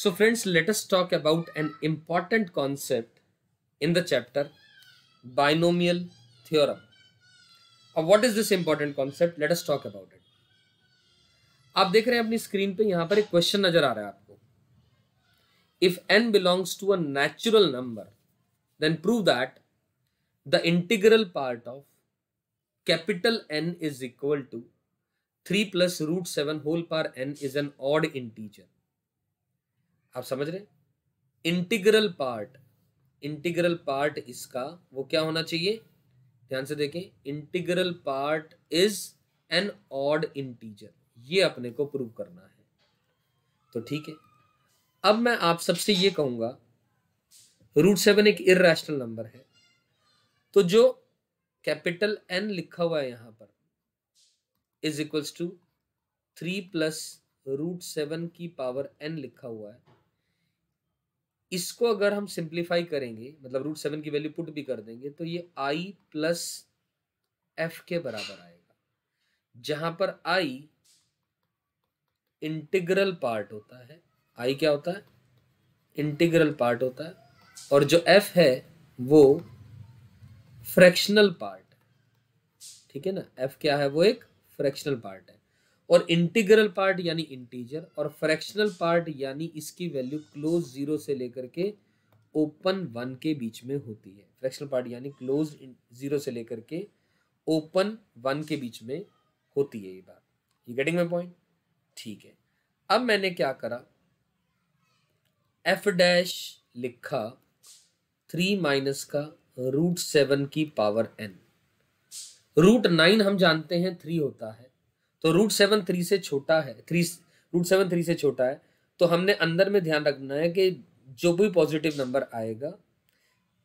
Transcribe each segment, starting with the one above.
So friends, let us talk about an important concept in the chapter, binomial theorem. Uh, what is this important concept? Let us talk about it. आप देख रहे हैं अपनी screen पे यहाँ पर एक क्वेश्चन नजर आ If n belongs to a natural number, then prove that the integral part of capital N is equal to 3 plus root 7 whole power n is an odd integer. आप समझ रहे इंटीग्रल पार्ट इंटीग्रल पार्ट इसका वो क्या होना चाहिए ध्यान से देखें integral part is an odd integer ये अपने को प्रूव करना है तो ठीक है अब मैं आप सबसे ये कहूंगा रूट सेवन एक इेशनल नंबर है तो जो कैपिटल एन लिखा हुआ है यहां पर is equals to three plus root seven की पावर एन लिखा हुआ है इसको अगर हम सिंप्लीफाई करेंगे मतलब रूट सेवन की वैल्यू पुट भी कर देंगे तो ये आई प्लस एफ के बराबर आएगा जहां पर आई इंटीग्रल पार्ट होता है आई क्या होता है इंटीग्रल पार्ट होता है और जो एफ है वो फ्रैक्शनल पार्ट ठीक है ना एफ क्या है वो एक फ्रैक्शनल पार्ट है और इंटीग्रल पार्ट यानी इंटीजर और फ्रैक्शनल पार्ट यानी इसकी वैल्यू क्लोज जीरो से लेकर के ओपन वन के बीच में होती है फ्रैक्शनल पार्ट यानी क्लोज जीरो से लेकर के ओपन वन के बीच में होती है ये बात ये गेटिंग माई पॉइंट ठीक है अब मैंने क्या करा एफ डैश लिखा थ्री माइनस का रूट सेवन की पावर एन रूट नाइन हम जानते हैं थ्री होता है तो रूट सेवन थ्री से छोटा है थ्री रूट सेवन थ्री से छोटा है तो हमने अंदर में ध्यान रखना है कि जो भी पॉजिटिव नंबर आएगा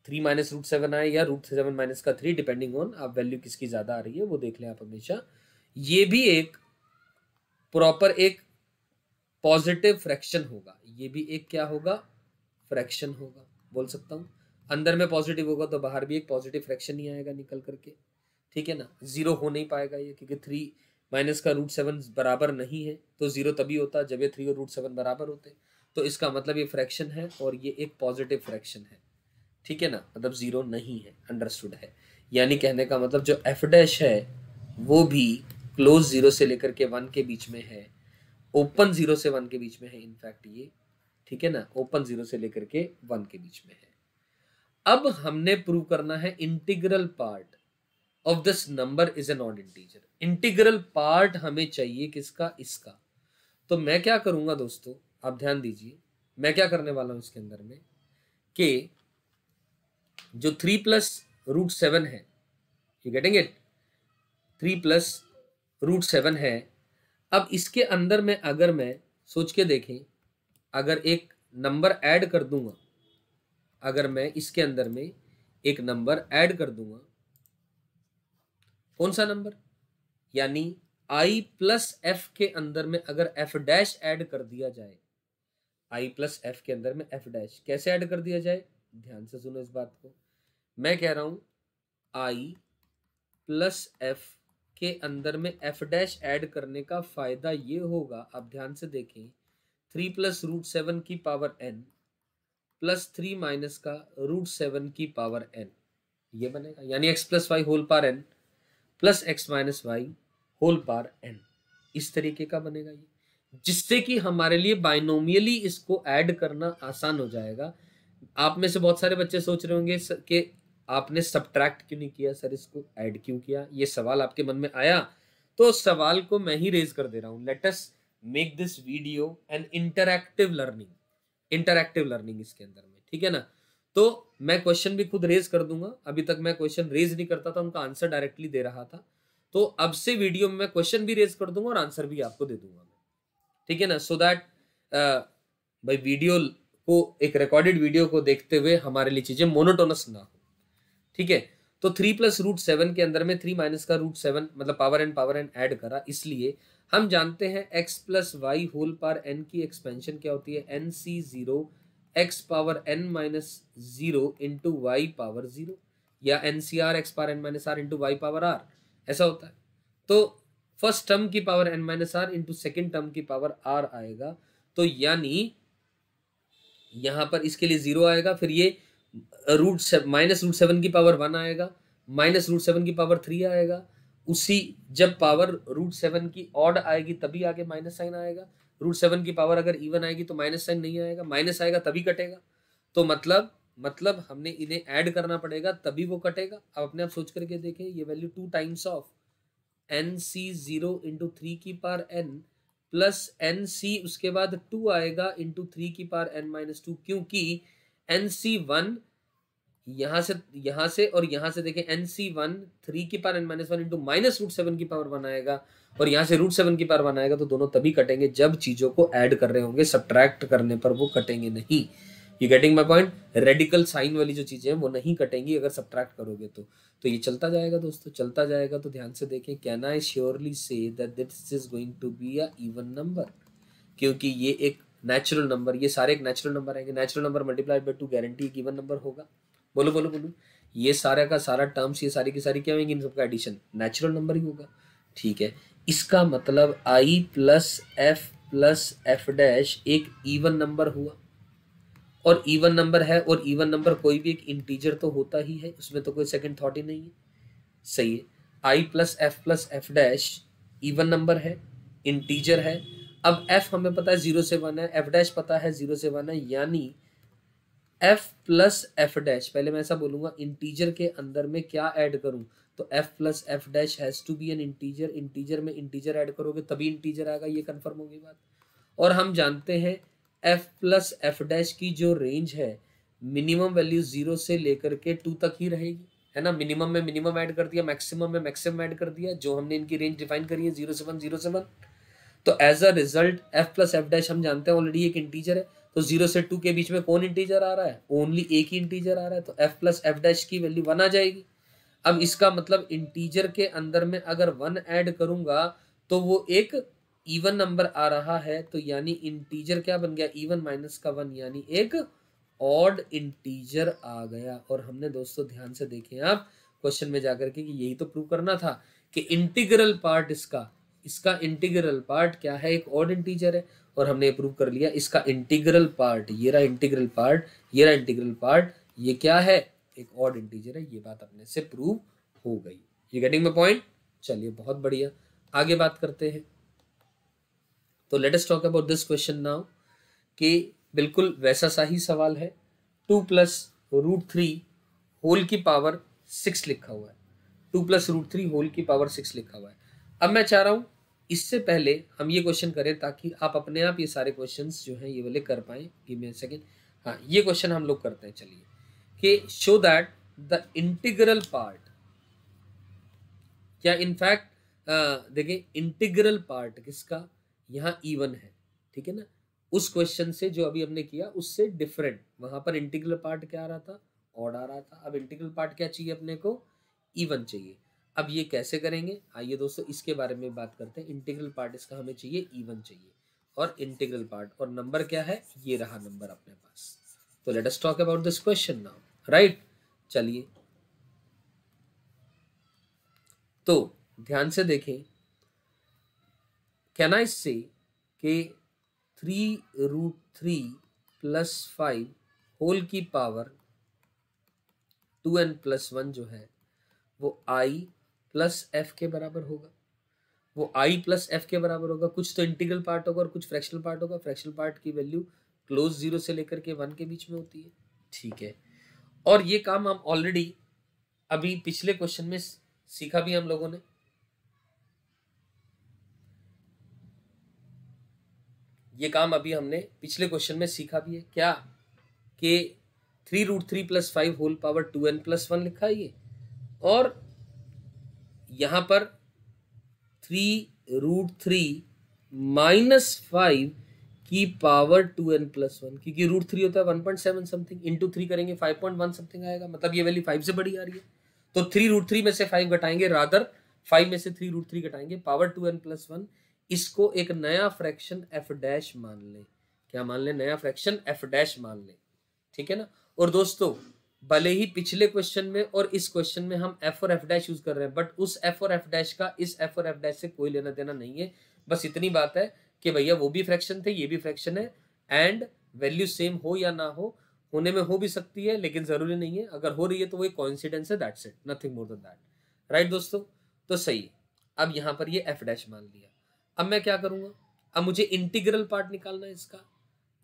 थ्री माइनस रूट सेवन आए या रूट सेवन माइनस का थ्री डिपेंडिंग ऑन आप वैल्यू किसकी ज़्यादा आ रही है वो देख लें आप हमेशा ये भी एक प्रॉपर एक पॉजिटिव फ्रैक्शन होगा ये भी एक क्या होगा फ्रैक्शन होगा बोल सकता हूँ अंदर में पॉजिटिव होगा तो बाहर भी एक पॉजिटिव फ्रैक्शन ही आएगा निकल करके ठीक है ना जीरो हो नहीं पाएगा ये क्योंकि थ्री माइनस का रूट सेवन बराबर नहीं है तो ज़ीरो तभी होता जब ये थ्री और रूट सेवन बराबर होते तो इसका मतलब ये फ्रैक्शन है और ये एक पॉजिटिव फ्रैक्शन है ठीक है ना मतलब ज़ीरो नहीं है अंडरस्टूड है यानी कहने का मतलब जो एफ डैश है वो भी क्लोज ज़ीरो से लेकर के वन के बीच में है ओपन ज़ीरो से वन के बीच में है इनफैक्ट ये ठीक है ना ओपन ज़ीरो से लेकर के वन के बीच में है अब हमने प्रूव करना है integral part of this number is an odd integer integral part हमें चाहिए किसका इसका तो मैं क्या करूंगा दोस्तों आप ध्यान दीजिए मैं क्या करने वाला हूं इसके अंदर में के जो थ्री प्लस रूट सेवन है you getting it three plus root seven है अब इसके अंदर में अगर मैं सोच के देखें अगर एक नंबर ऐड कर दूंगा अगर मैं इसके अंदर में एक नंबर ऐड कर दूंगा कौन सा नंबर यानी आई प्लस एफ के अंदर में अगर एफ डैश एड कर दिया जाए आई प्लस एफ के अंदर में एफ डैश कैसे ऐड कर दिया जाए ध्यान से सुनो इस बात को मैं कह रहा हूं आई प्लस एफ के अंदर में एफ डैश ऐड करने का फ़ायदा ये होगा आप ध्यान से देखें थ्री प्लस रूट सेवन की power N plus three minus का रूट सेवन की पावर एन ये बनेगा यानी X plus Y whole power N plus X minus Y whole power N इस तरीके का बनेगा ये जिससे कि हमारे लिए बाइनोमियली इसको ऐड करना आसान हो जाएगा आप में से बहुत सारे बच्चे सोच रहे होंगे कि आपने सब्ट्रैक्ट क्यों नहीं किया सर इसको ऐड क्यों किया ये सवाल आपके मन में आया तो सवाल को मैं ही रेज कर दे रहा हूँ let's make this video an interactive learning interactive learning इसके अंदर में ठीक है ना तो मैं क्वेश्चन भी खुद रेज कर दूंगा अभी तक मैं क्वेश्चन रेज नहीं करता था उनका आंसर डायरेक्टली दे रहा था तो अब से वीडियो में मैं क्वेश्चन भी रेज कर दूंगा और आंसर भी आपको दे दूंगा ठीक है ना सो दैट भाई वीडियो को एक रिकॉर्डेड वीडियो को देखते हुए हमारे लिए चीजें मोनोटोनस ना हो ठीक है तो थ्री प्लस रूट सेवन के अंदर में थ्री माइनस का रूट सेवन मतलब power and power and add करा इसलिए हम जानते हैं X plus Y whole power N की एक्सपेंशन क्या होती है N C zero X power N minus zero into Y power zero या N C R x power N minus are into Y power R ऐसा होता है तो first term की power N minus are into second term की power R आएगा तो यानी यहां पर इसके लिए जीरो आएगा फिर ये रूट माइनस रूट सेवन की पावर वन आएगा माइनस रूट सेवन की पावर थ्री आएगा उसी जब पावर रूट सेवन की ऑड आएगी तभी आगे माइनस साइन आएगा रूट सेवन की पावर अगर इवन आएगी तो माइनस साइन नहीं आएगा माइनस आएगा तभी कटेगा तो मतलब मतलब हमने इन्हें ऐड करना पड़ेगा तभी वो कटेगा अब अपने आप सोच करके देखें ये value two times of N C zero into three की power N plus N C उसके बाद टू आएगा इंटू थ्री की पार एन माइनस टू क्योंकि एन सी वन यहां से यहां से और यहां से देखें एन सी वन थ्री की power N minus one into minus root seven की पावर वन आएगा और यहां से रूट सेवन की पावर वन आएगा तो दोनों तभी कटेंगे जब चीज़ों को ऐड कर रहे होंगे सब्ट्रैक्ट करने पर वो कटेंगे नहीं you getting my point radical sign वाली जो चीज़ें हैं वो नहीं कटेंगी अगर सब्ट्रैक्ट करोगे तो तो ये चलता जाएगा दोस्तों चलता जाएगा तो ध्यान से देखें can I surely say that this is going to be a even number क्योंकि ये एक नेचुरल नंबर ये सारे एक नेचुरल नंबर आएंगे natural number multiplied by two guarantee एक इवन नंबर होगा बोलो बोलो बोलो ये सारे का सारा टर्म्स ये सारी की सारी क्या होगी इन सबका एडिशन नेचुरल नंबर ही होगा ठीक है इसका मतलब I plus F plus F dash एक इवन नंबर हुआ और इवन नंबर है और इवन नंबर कोई भी एक इंटीजर तो होता ही है उसमें तो कोई सेकंड थॉट ही नहीं है सही है I plus F plus F dash even number है इंटीजर है अब एफ हमें पता है जीरो से वन है एफ डैश पता है जीरो से वन है यानी एफ प्लस एफ डैश पहले मैं ऐसा बोलूंगा इंटीजर के अंदर में क्या ऐड करूं तो F plus F dash has to be an integer integer में इंटीजर ऐड करोगे तभी इंटीजर आएगा ये कंफर्म होगी बात और हम जानते हैं एफ प्लस एफ डैश की जो रेंज है मिनिमम वैल्यू जीरो से लेकर के टू तक ही रहेगी है ना मिनिमम में मिनिमम ऐड कर दिया मैक्सिमम में मैक्सिमम ऐड कर दिया जो हमने इनकी रेंज डिफाइन करी है जीरो से वन जीरो से वन तो as a result F plus F dash हम जानते हैं ऑलरेडी एक इंटीजर है तो जीरो से टू के बीच में कौन इंटीजर आ रहा है ओनली एक ही इंटीजर आ रहा है तो एफ प्लस एफ डैश की वैल्यू वन आ जाएगी अब इसका मतलब इंटीजर के अंदर में अगर वन ऐड करूंगा तो वो एक इवन नंबर आ रहा है तो यानी इंटीजर क्या बन गया इवन माइनस का वन यानी एक ऑड इंटीजर आ गया और हमने दोस्तों ध्यान से देखे आप क्वेश्चन में जाकर के यही तो प्रूव करना था कि इंटीग्रल पार्ट इसका इसका इंटीग्रल पार्ट क्या है एक ऑड इंटीजर है और हमने अप्रूव कर लिया इसका इंटीग्रल पार्ट ये रहा इंटीग्रल पार्ट ये रहा इंटीग्रल पार्ट ये क्या है एक ऑड इंटीजर है ये बात अपने से प्रूव हो गई यू गेटिंग माई पॉइंट चलिए बहुत बढ़िया आगे बात करते हैं तो let us talk about this question now कि बिल्कुल वैसा सा ही सवाल है two plus root three whole की पावर सिक्स लिखा हुआ है two plus root three whole की पावर सिक्स लिखा हुआ है अब मैं चाह रहा हूँ इससे पहले हम ये क्वेश्चन करें ताकि आप अपने आप ये सारे क्वेश्चन जो हैं ये वाले कर पाएँ गिव मैं सेकेंड हाँ ये क्वेश्चन हम लोग करते हैं चलिए कि show that the integral part या इनफैक्ट देखिए इंटीग्रल पार्ट किसका यहाँ ईवन है ठीक है ना उस क्वेश्चन से जो अभी हमने किया उससे डिफरेंट वहाँ पर इंटीग्रल पार्ट क्या आ रहा था ऑड आ रहा था अब इंटीग्रल पार्ट क्या चाहिए अपने को इवन चाहिए अब ये कैसे करेंगे आइए दोस्तों इसके बारे में बात करते हैं इंटीग्रल पार्ट इसका हमें चाहिए इवन चाहिए और इंटीग्रल पार्ट और नंबर क्या है ये रहा नंबर अपने पास तो let us talk about this question now right चलिए तो ध्यान से देखें कैन आई से के three root three plus five whole की power two N plus one जो है वो आई प्लस एफ के बराबर होगा वो आई प्लस एफ के बराबर होगा कुछ तो इंटीग्रल पार्ट होगा और कुछ फ्रैक्शनल पार्ट होगा फ्रैक्शनल पार्ट की वैल्यू क्लोज जीरो से लेकर के वन के बीच में होती है ठीक है और ये काम हम ऑलरेडी अभी पिछले क्वेश्चन में सीखा भी हम लोगों ने ये काम अभी हमने पिछले क्वेश्चन में सीखा भी है क्या कि three root three plus five whole power two N plus one लिखा है ये और यहाँ पर three root three minus five की power two N plus one क्योंकि रूट थ्री होता है one point seven something into three करेंगे फाइव पॉइंट वन समथिंग आएगा मतलब ये वैल्यू फाइव से बड़ी आ रही है तो थ्री रूट थ्री में से फाइव घटाएंगे रादर फाइव में से थ्री रूट थ्री घटाएंगे power two N plus one इसको एक नया फ्रैक्शन एफ डैश मान लें क्या मान लें नया फ्रैक्शन एफ डैश मान लें ठीक है ना और दोस्तों भले ही पिछले क्वेश्चन में और इस क्वेश्चन में हम एफ और एफ डैश यूज कर रहे हैं बट उस एफ और एफ डैश का इस एफ और एफ डैश से कोई लेना देना नहीं है बस इतनी बात है कि भैया वो भी फ्रैक्शन थे ये भी फ्रैक्शन है एंड वैल्यू सेम हो या ना हो होने में हो भी सकती है लेकिन ज़रूरी नहीं है अगर हो रही है तो वो एक कॉन्सिडेंस है that's it nothing more than that right दोस्तों तो सही अब यहाँ पर ये एफ डैश मान लिया अब मैं क्या करूँगा अब मुझे इंटीग्रल पार्ट निकालना है इसका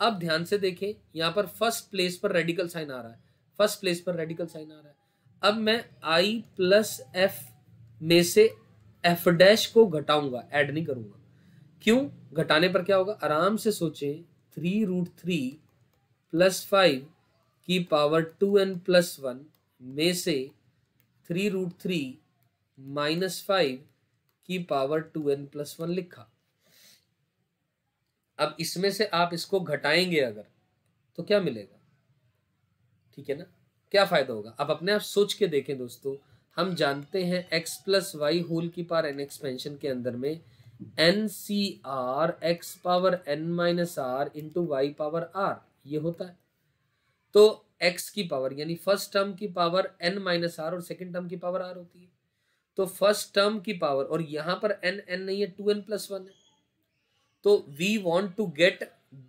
अब ध्यान से देखें यहाँ पर फर्स्ट प्लेस पर रेडिकल साइन आ रहा है फर्स्ट प्लेस पर रेडिकल साइन आ रहा है अब मैं आई प्लस एफ में से एफ डैश को घटाऊंगा ऐड नहीं करूंगा क्यों घटाने पर क्या होगा आराम से सोचे three root three plus five की power two N plus one में से three root three minus five की power two N plus one लिखा अब इसमें से आप इसको घटाएंगे अगर तो क्या मिलेगा ठीक है ना क्या फ़ायदा होगा आप अपने आप सोच के देखें दोस्तों हम जानते हैं x प्लस वाई होल की पार एन एक्सपेंशन के अंदर में n C R x power N minus are into Y power r ये होता है तो x की पावर यानी फर्स्ट टर्म की पावर एन माइनस आर और सेकेंड टर्म की पावर आर होती है तो फर्स्ट टर्म की पावर और यहां पर एन एन नहीं है टू एन प्लस वन है तो we want to get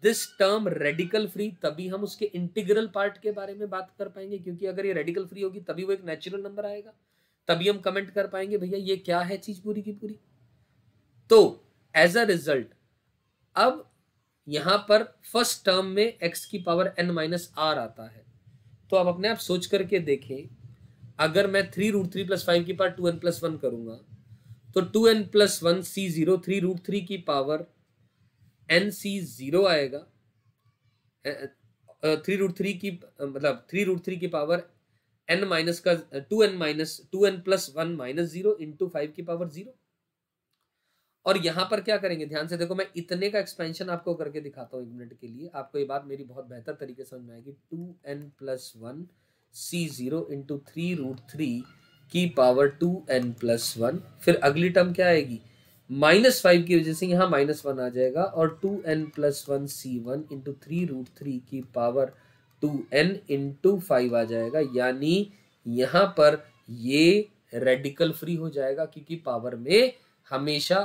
this term radical free तभी हम उसके इंटीग्रल पार्ट के बारे में बात कर पाएंगे क्योंकि अगर ये रेडिकल फ्री होगी तभी वो एक नेचुरल नंबर आएगा तभी हम कमेंट कर पाएंगे भैया ये क्या है चीज पूरी की पूरी तो एज अ रिजल्ट अब यहां पर फर्स्ट टर्म में एक्स की पावर एन माइनस आर आता है तो आप अपने आप सोच करके देखें अगर मैं three root three plus five की power two N plus one करूंगा तो two N plus one c zero three root three की पावर एन सी ज़ीरो आएगा थ्री रूट थ्री की मतलब थ्री रूट थ्री की पावर एन माइनस का two n minus two N plus one minus zero into five की power zero और यहां पर क्या करेंगे ध्यान से देखो मैं इतने का एक्सपेंशन आपको करके दिखाता हूं एक मिनट के लिए आपको ये बात मेरी बहुत बेहतर तरीके से समझ में आएगी two N plus one c zero into three root three की power two N plus one फिर अगली टर्म क्या आएगी माइनस फाइव की वजह से यहाँ माइनस वन आ जाएगा और two N plus one c one into three root three की power two n into five आ जाएगा यानी यहाँ पर ये रेडिकल फ्री हो जाएगा क्योंकि पावर में हमेशा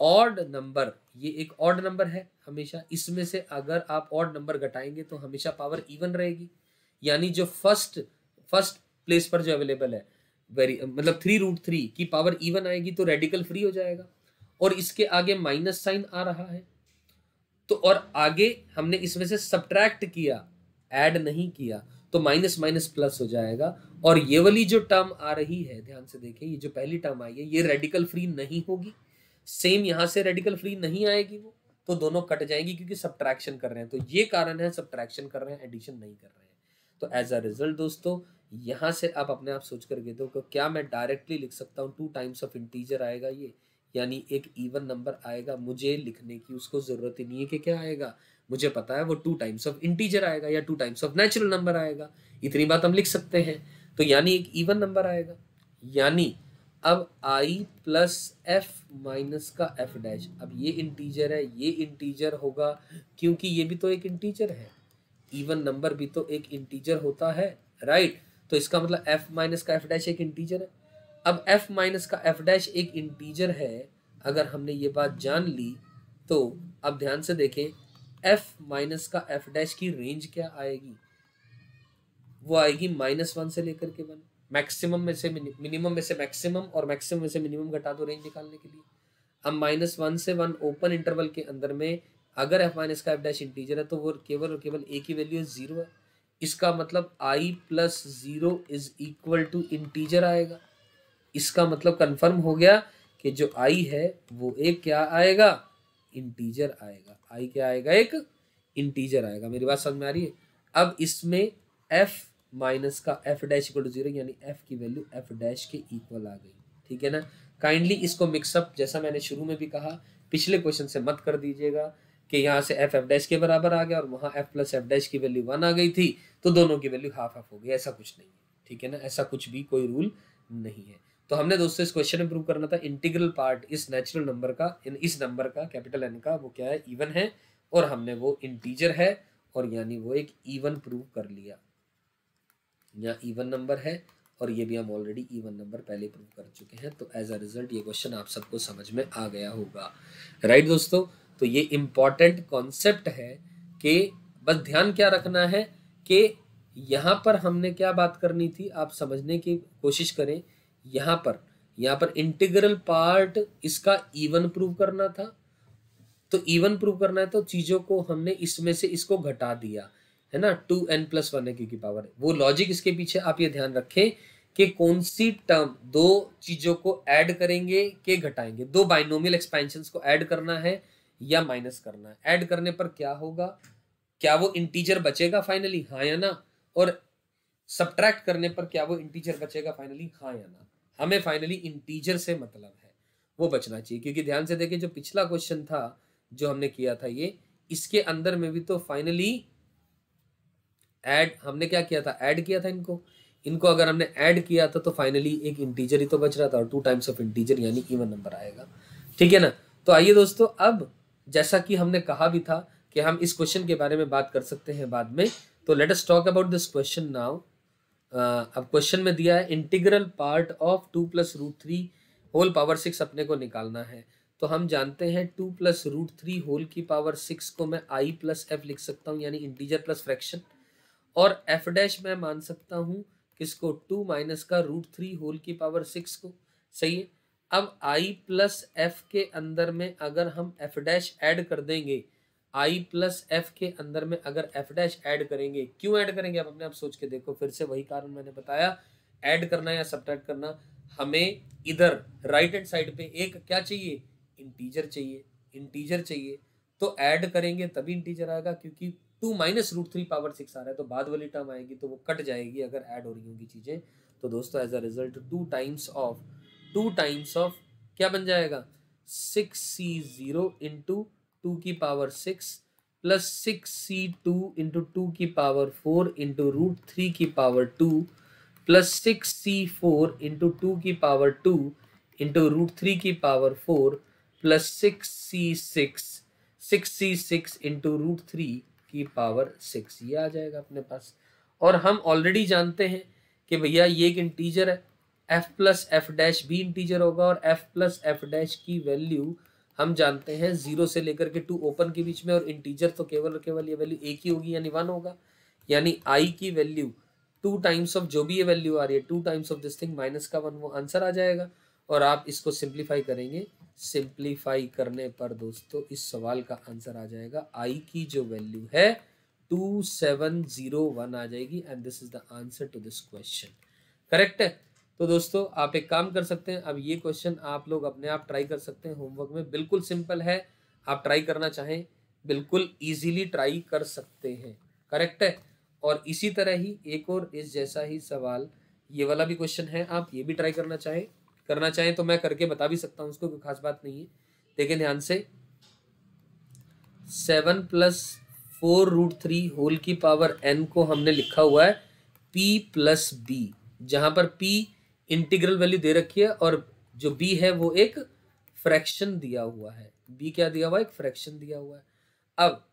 ऑड नंबर ये एक ऑड नंबर है हमेशा इसमें से अगर आप ऑड नंबर घटाएंगे तो हमेशा पावर इवन रहेगी यानी जो फर्स्ट फर्स्ट प्लेस पर जो अवेलेबल है वेरी मतलब थ्री रूट थ्री की पावर इवन आएगी तो रेडिकल फ्री हो जाएगा और इसके आगे माइनस साइन आ रहा है तो और आगे हमने इसमें से सब्ट्रैक्ट किया ऐड नहीं किया तो माइनस माइनस प्लस हो जाएगा और ये वाली जो टर्म आ रही है ध्यान से देखें ये जो पहली टर्म आई है ये रेडिकल फ्री नहीं होगी सेम यहां से रेडिकल फ्री नहीं आएगी वो तो दोनों कट जाएंगी क्योंकि सब्ट्रैक्शन कर रहे हैं तो ये कारण है सब्ट्रैक्शन कर रहे हैं एडिशन नहीं कर रहे हैं तो एज अ रिजल्ट दोस्तों यहां से आप अपने आप सोच करके गए दो क्या मैं डायरेक्टली लिख सकता हूँ टू टाइम्स ऑफ इंटीजर आएगा ये यानी एक इवन नंबर आएगा मुझे लिखने की उसको ज़रूरत ही नहीं है कि क्या आएगा मुझे पता है वो टू टाइम्स ऑफ इंटीजर आएगा या two times of natural number आएगा इतनी बात हम लिख सकते हैं तो यानी एक इवन नंबर आएगा यानी अब आई प्लस एफ माइनस का एफ डैश अब ये इंटीजर है ये इंटीजर होगा क्योंकि ये भी तो एक इंटीजर है इवन नंबर भी तो एक इंटीजर होता है राइट तो इसका मतलब एफ माइनस का एफ डैश एक इंटीजर है अब f माइनस का f डैश एक इंटीजर है अगर हमने ये बात जान ली तो अब ध्यान से देखें f माइनस का f डैश की रेंज क्या आएगी वो आएगी माइनस वन से लेकर के वन मैक्सिमम में से मिनिमम में से मैक्सिमम और मैक्सिमम में से मिनिमम घटा दो रेंज निकालने के लिए अब माइनस वन से वन ओपन इंटरवल के अंदर में अगर एफ माइनस का एफ डैश इंटीजर है तो वो केवल और केवल ए की वैल्यू ज़ीरो है इसका मतलब I plus zero is equal to integer आएगा इसका मतलब कंफर्म हो गया कि जो आई है वो एक क्या आएगा इंटीजर आएगा आई क्या आएगा एक इंटीजर आएगा मेरी बात समझ में आ रही है अब इसमें एफ माइनस का f dash equal to zero यानी एफ की वैल्यू एफ डैश के इक्वल आ गई ठीक है ना काइंडली इसको मिक्सअप जैसा मैंने शुरू में भी कहा पिछले क्वेश्चन से मत कर दीजिएगा कि यहाँ से एफ एफ डैश के बराबर आ गया और वहाँ एफ प्लस एफ डैश की वैल्यू वन आ गई थी तो दोनों की वैल्यू हाफ हाफ हो गई ऐसा कुछ नहीं है ठीक है ना ऐसा कुछ भी कोई रूल नहीं है तो हमने दोस्तों इस क्वेश्चन में प्रूव करना था इंटीग्रल पार्ट इस नेचुरल नंबर का इन इस नंबर का कैपिटल एन का वो क्या है इवन है और हमने वो इंटीजर है और यानी वो एक इवन प्रूव कर लिया या इवन नंबर है और ये भी हम ऑलरेडी इवन नंबर पहले प्रूव कर चुके हैं तो एज अ रिजल्ट ये क्वेश्चन आप सबको समझ में आ गया होगा राइट right, दोस्तों तो ये इम्पॉर्टेंट कॉन्सेप्ट है कि बस ध्यान क्या रखना है कि यहाँ पर हमने क्या बात करनी थी आप समझने की कोशिश करें यहाँ पर यहां पर इंटीग्रल पार्ट इसका इवन प्रूव करना था तो इवन प्रूव करना है तो चीज़ों को हमने इसमें से इसको घटा दिया है ना टू एन प्लस वन है क्योंकि पावर वो लॉजिक इसके पीछे आप ये ध्यान रखें कि कौन सी टर्म दो चीज़ों को ऐड करेंगे के घटाएंगे दो बाइनोमियल एक्सपेंशन को ऐड करना है या माइनस करना है ऐड करने पर क्या होगा क्या वो इंटीजर बचेगा फाइनली हाँ या ना और सब्ट्रैक्ट करने पर क्या वो इंटीजर बचेगा फाइनली हाँ या ना हमें फाइनली इंटीजर से मतलब है वो बचना चाहिए क्योंकि ध्यान से देखें जो पिछला क्वेश्चन था जो हमने किया था ये इसके अंदर में भी तो फाइनली ऐड हमने क्या किया था ऐड किया था इनको इनको अगर हमने ऐड किया था तो फाइनली एक इंटीजर ही तो बच रहा था और टू टाइम्स ऑफ इंटीजर यानी इवन नंबर आएगा ठीक है ना तो आइए दोस्तों अब जैसा कि हमने कहा भी था कि हम इस क्वेश्चन के बारे में बात कर सकते हैं बाद में तो let us talk about this question now अब क्वेश्चन में दिया है integral part of two plus root three whole power six अपने को निकालना है तो हम जानते हैं two plus root three whole की पावर सिक्स को मैं आई प्लस एफ लिख सकता हूँ यानी इंटीजर प्लस फ्रैक्शन और एफ डैश मैं मान सकता हूँ किसको टू माइनस का रूट थ्री होल की पावर सिक्स को सही है अब आई प्लस एफ के अंदर में अगर हम एफ डैश एड कर देंगे आई प्लस एफ के अंदर में अगर एफ डैश ऐड करेंगे क्यों ऐड करेंगे आप अपने आप सोच के देखो फिर से वही कारण मैंने बताया ऐड करना या सब करना हमें इधर राइट हैंड साइड पे एक क्या चाहिए इंटीजर चाहिए इंटीजर चाहिए तो ऐड करेंगे तभी इंटीजर आएगा क्योंकि two minus root three power six आ रहा है तो बाद वाली टर्म आएगी तो वो कट जाएगी अगर ऐड हो रही होंगी चीज़ें तो दोस्तों as a result two times of two times of क्या बन जाएगा six C zero into two की power six plus six C two into two की power four into root three की power two plus six C four into two की power two into root three की power four plus six C six six C six into root three की power six ये आ जाएगा अपने पास और हम ऑलरेडी जानते हैं कि भैया ये एक इंटीजर है एफ प्लस एफ डैश भी इंटीजर होगा और एफ प्लस एफ डैश की वैल्यू हम जानते हैं जीरो से लेकर के टू ओपन के बीच में और इंटीजर तो केवल केवल ये वैल्यू एक ही होगी यानी वन होगा यानी आई की वैल्यू टू टाइम्स ऑफ जो भी ये वैल्यू आ रही है two times of this thing minus का वन वो आंसर आ जाएगा और आप इसको सिंप्लीफाई करेंगे सिंप्लीफाई करने पर दोस्तों इस सवाल का आंसर आ जाएगा आई की जो वैल्यू है टू सेवन जीरो वन आ जाएगी and this is the answer to this question correct है तो दोस्तों आप एक काम कर सकते हैं अब ये क्वेश्चन आप लोग अपने आप ट्राई कर सकते हैं होमवर्क में बिल्कुल सिंपल है आप ट्राई करना चाहें बिल्कुल ईजीली ट्राई कर सकते हैं करेक्ट है और इसी तरह ही एक और इस जैसा ही सवाल ये वाला भी क्वेश्चन है आप ये भी ट्राई करना चाहें करना चाहें तो मैं करके बता भी सकता हूँ उसको कोई खास बात नहीं है देखें ध्यान से seven plus four root three whole की पावर एन को हमने लिखा हुआ है पी प्लस बी जहाँ पर पी इंटीग्रल वैल्यू दे रखी है और जो बी है वो एक फ्रैक्शन दिया हुआ है बी क्या दिया हुआ है एक फ्रैक्शन दिया हुआ है अब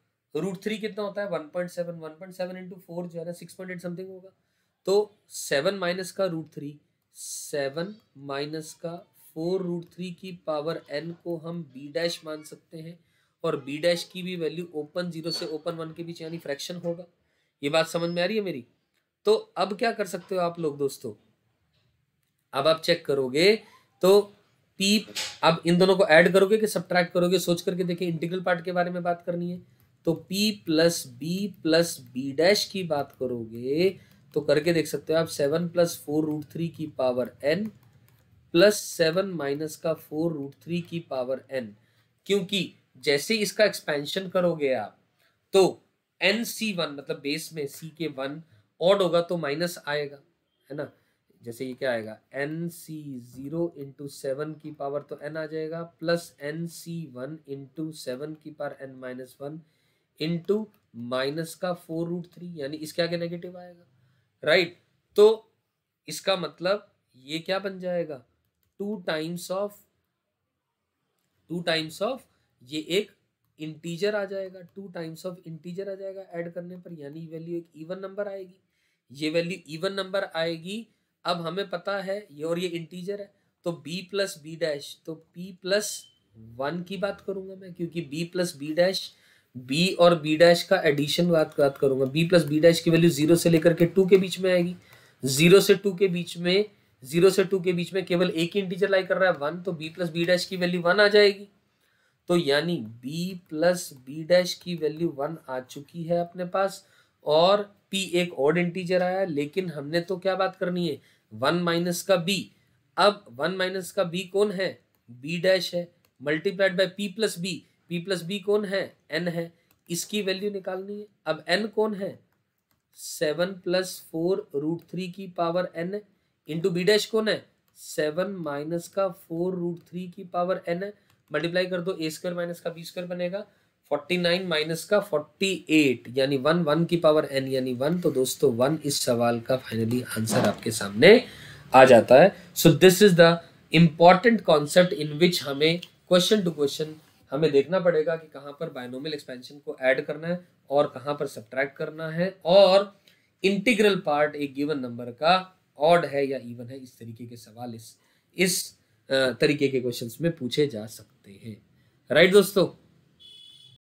रूट थ्री कितना होता है 1.7 1.7 सेवन फोर जो है ना सिक्स पॉइंट एट समथिंग होगा तो सेवन माइनस का रूट थ्री सेवन माइनस का फोर रूट थ्री की पावर एन को हम बी डैश मान सकते हैं और बी डैश की भी वैल्यू ओपन जीरो से ओपन वन के बीच यानी फ्रैक्शन होगा ये बात समझ में आ रही है मेरी तो अब क्या कर सकते हो आप लोग दोस्तों अब आप चेक करोगे तो पी अब इन दोनों को ऐड करोगे कि सब करोगे सोच करके देखिए इंटीग्रल पार्ट के बारे में बात करनी है तो P plus B plus B dash की बात करोगे तो करके देख सकते हो आप seven plus four root three की power N plus seven minus का फोर रूट थ्री की पावर एन क्योंकि जैसे इसका एक्सपेंशन करोगे आप तो एन सी वन मतलब बेस में सी के वन ऑड होगा तो माइनस आएगा है ना जैसे ये क्या आएगा n c zero into seven की पावर तो एन आ जाएगा plus N C one into seven की power N minus one into minus का फोर रूट थ्री यानी इसके आगे नेगेटिव आएगा राइट right? तो इसका मतलब ये क्या बन जाएगा two times of two times of ये एक इंटीजर आ जाएगा टू टाइम्स ऑफ इंटीजर आ जाएगा ऐड करने पर यानी वैल्यू एक इवन नंबर आएगी ये वैल्यू इवन नंबर आएगी अब हमें पता है ये और ये इंटीजर है तो बी प्लस बी डैश तो पी प्लस वन की बात करूंगा मैं क्योंकि b plus B dash b और बी डैश का एडिशन बात बात करूंगा बी प्लस बी डैश की वैल्यू जीरो से लेकर के टू के बीच में आएगी जीरो से टू के बीच में जीरो से टू के बीच में केवल एक ही इंटीजर लाई कर रहा है वन तो बी प्लस बी डैश की वैल्यू वन आ जाएगी तो यानी बी प्लस बी डैश की वैल्यू वन आ चुकी है अपने पास और p एक ऑड इंटीजर आया लेकिन हमने तो क्या बात करनी है वन माइनस का b अब वन माइनस का b कौन है b डैश है multiplied by p plus b p plus b कौन है n है इसकी वैल्यू निकालनी है अब n कौन है seven plus four root three की power n into b dash कौन है सेवन माइनस का फोर रूट थ्री की पावर n है मल्टीप्लाई कर दो ए स्क्वायर माइनस का बी स्क्वायर बनेगा फोर्टी नाइन माइनस का फोर्टी एट यानी वन वन की पावर एन यानी वन तो दोस्तों वन इस सवाल का फाइनली आंसर आपके सामने आ जाता है so this is the important concept in which हमें क्वेश्चन टू क्वेश्चन हमें देखना पड़ेगा कि कहाँ पर बायनोमियल एक्सपेंशन को ऐड करना है और कहाँ पर सब्ट्रैक्ट करना है और इंटीग्रल पार्ट एक गिवन नंबर का ऑड है या इवन है इस तरीके के सवाल इस इस तरीके के क्वेश्चंस में पूछे जा सकते हैं राइट right, दोस्तों